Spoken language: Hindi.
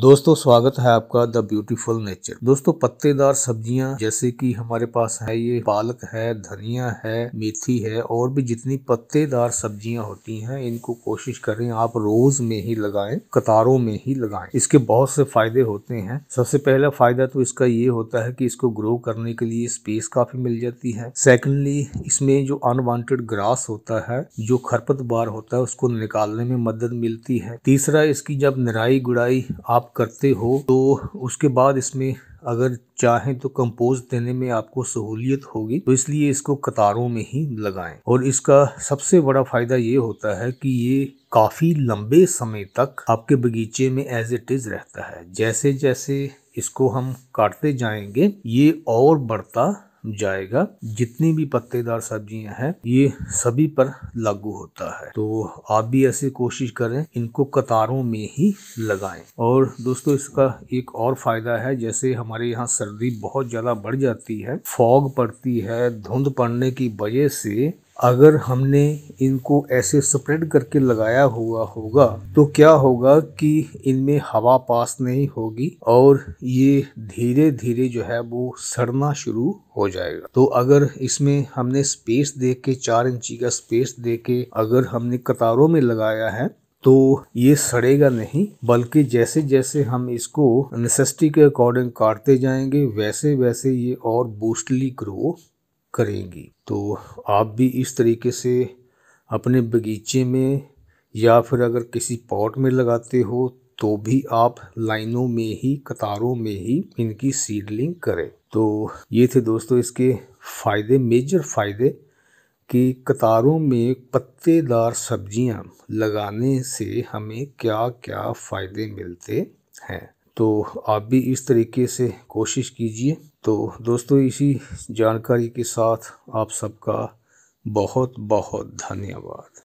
दोस्तों स्वागत है आपका द ब्यूटीफुल नेचर दोस्तों पत्तेदार सब्जियां जैसे कि हमारे पास है ये पालक है धनिया है मेथी है और भी जितनी पत्तेदार सब्जियां होती हैं इनको कोशिश करें आप रोज में ही लगाएं कतारों में ही लगाएं इसके बहुत से फायदे होते हैं सबसे पहला फायदा तो इसका ये होता है कि इसको ग्रो करने के लिए स्पेस काफी मिल जाती है सेकेंडली इसमें जो अनवांटेड ग्रास होता है जो खरपतवार होता है उसको निकालने में मदद मिलती है तीसरा इसकी जब निराई गुड़ाई आप करते हो तो उसके बाद इसमें अगर चाहें तो कंपोज देने में आपको सहूलियत होगी तो इसलिए इसको कतारों में ही लगाएं और इसका सबसे बड़ा फायदा ये होता है कि ये काफ़ी लंबे समय तक आपके बगीचे में एज इट इज़ रहता है जैसे जैसे इसको हम काटते जाएंगे ये और बढ़ता जाएगा जितनी भी पत्तेदार सब्जियां हैं ये सभी पर लागू होता है तो आप भी ऐसे कोशिश करें इनको कतारों में ही लगाएं और दोस्तों इसका एक और फायदा है जैसे हमारे यहाँ सर्दी बहुत ज़्यादा बढ़ जाती है फॉग पड़ती है धुंध पड़ने की वजह से अगर हमने इनको ऐसे स्प्रेड करके लगाया हुआ होगा तो क्या होगा कि इनमें हवा पास नहीं होगी और ये धीरे धीरे जो है वो सड़ना शुरू हो जाएगा तो अगर इसमें हमने स्पेस दे के चार इंची का स्पेस दे के अगर हमने कतारों में लगाया है तो ये सड़ेगा नहीं बल्कि जैसे जैसे हम इसको नेसेसिटी के अकॉर्डिंग काटते जाएंगे वैसे वैसे ये और बूस्टली ग्रो करेंगी तो आप भी इस तरीके से अपने बगीचे में या फिर अगर किसी पॉट में लगाते हो तो भी आप लाइनों में ही कतारों में ही इनकी सीडलिंग करें तो ये थे दोस्तों इसके फ़ायदे मेजर फ़ायदे कि कतारों में पत्तेदार सब्जियां लगाने से हमें क्या क्या फ़ायदे मिलते हैं तो आप भी इस तरीके से कोशिश कीजिए तो दोस्तों इसी जानकारी के साथ आप सबका बहुत बहुत धन्यवाद